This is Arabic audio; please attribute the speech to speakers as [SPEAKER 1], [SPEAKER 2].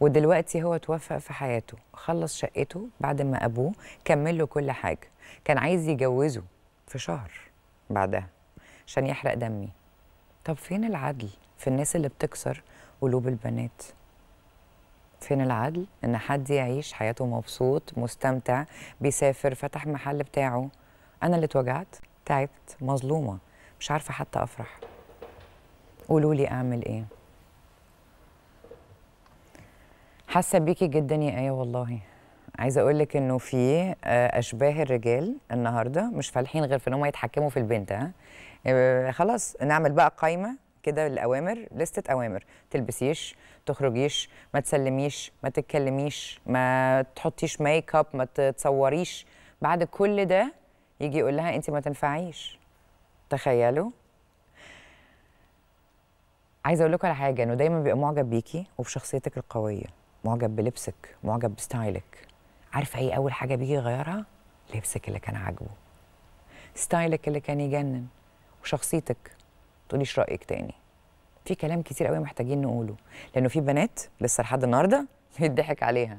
[SPEAKER 1] ودلوقتي هو توفق في حياته خلص شقته بعد ما ابوه كمل له كل حاجه كان عايز يجوزه في شهر بعدها عشان يحرق دمي طب فين العدل في الناس اللي بتكسر قلوب البنات فين العدل ان حد يعيش حياته مبسوط مستمتع بيسافر فتح محل بتاعه انا اللي اتوجعت تعبت مظلومه مش عارفه حتى افرح قولوا لي اعمل ايه حاسه بيكي جدا يا ايه والله عايزه اقول لك انه في آه، اشباه الرجال النهارده مش فالحين غير في ان هم يتحكموا في البنت ها آه، خلاص نعمل بقى قايمه كده الاوامر لستة اوامر تلبسيش تخرجيش ما تسلميش ما تتكلميش ما تحطيش ميك اب ما تتصوريش بعد كل ده يجي يقول لها انت ما تنفعيش تخيلوا عايزه اقول لكم على حاجه انه دايما بيبقى معجب بيكي وبشخصيتك القويه معجب بلبسك معجب بستايلك عارف ايه اول حاجه بيجي يغيرها لبسك اللي كان عاجبه ستايلك اللي كان يجنن وشخصيتك تقوليش رايك تاني في كلام كتير قوي محتاجين نقوله لانه في بنات لسه لحد النهارده بيتضحك عليها